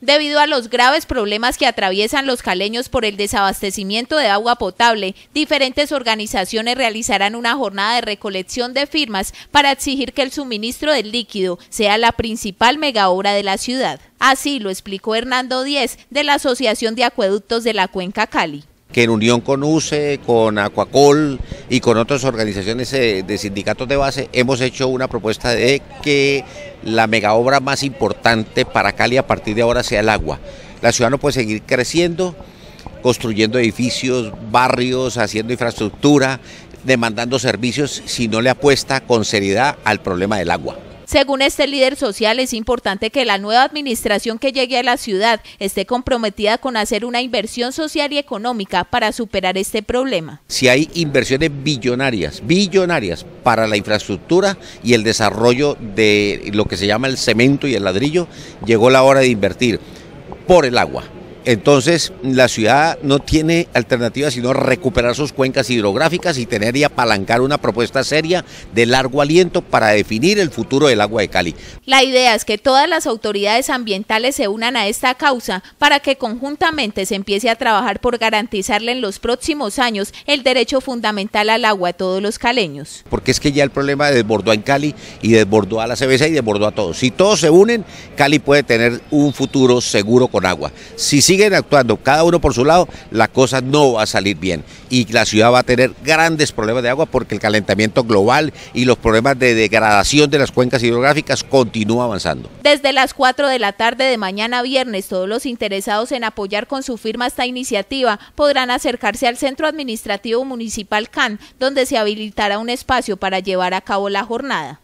debido a los graves problemas que atraviesan los caleños por el desabastecimiento de agua potable. Diferentes organizaciones realizarán una jornada de recolección de firmas para exigir que el suministro del líquido sea la principal megaobra de la ciudad. Así lo explicó Hernando Díez de la Asociación de Acueductos de la Cuenca Cali que en unión con UCE, con Acuacol y con otras organizaciones eh, de sindicatos de base hemos hecho una propuesta de que la megaobra más importante para Cali a partir de ahora sea el agua. La ciudad no puede seguir creciendo, construyendo edificios, barrios, haciendo infraestructura, demandando servicios si no le apuesta con seriedad al problema del agua. Según este líder social, es importante que la nueva administración que llegue a la ciudad esté comprometida con hacer una inversión social y económica para superar este problema. Si hay inversiones billonarias, billonarias para la infraestructura y el desarrollo de lo que se llama el cemento y el ladrillo, llegó la hora de invertir por el agua, entonces, la ciudad no tiene alternativa sino recuperar sus cuencas hidrográficas y tener y apalancar una propuesta seria de largo aliento para definir el futuro del agua de Cali. La idea es que todas las autoridades ambientales se unan a esta causa para que conjuntamente se empiece a trabajar por garantizarle en los próximos años el derecho fundamental al agua a todos los caleños. Porque es que ya el problema desbordó en Cali y desbordó a la CBC y desbordó a todos. Si todos se unen, Cali puede tener un futuro seguro con agua. Si sigue siguen actuando cada uno por su lado, la cosa no va a salir bien y la ciudad va a tener grandes problemas de agua porque el calentamiento global y los problemas de degradación de las cuencas hidrográficas continúa avanzando. Desde las 4 de la tarde de mañana viernes, todos los interesados en apoyar con su firma esta iniciativa podrán acercarse al Centro Administrativo Municipal CAN, donde se habilitará un espacio para llevar a cabo la jornada.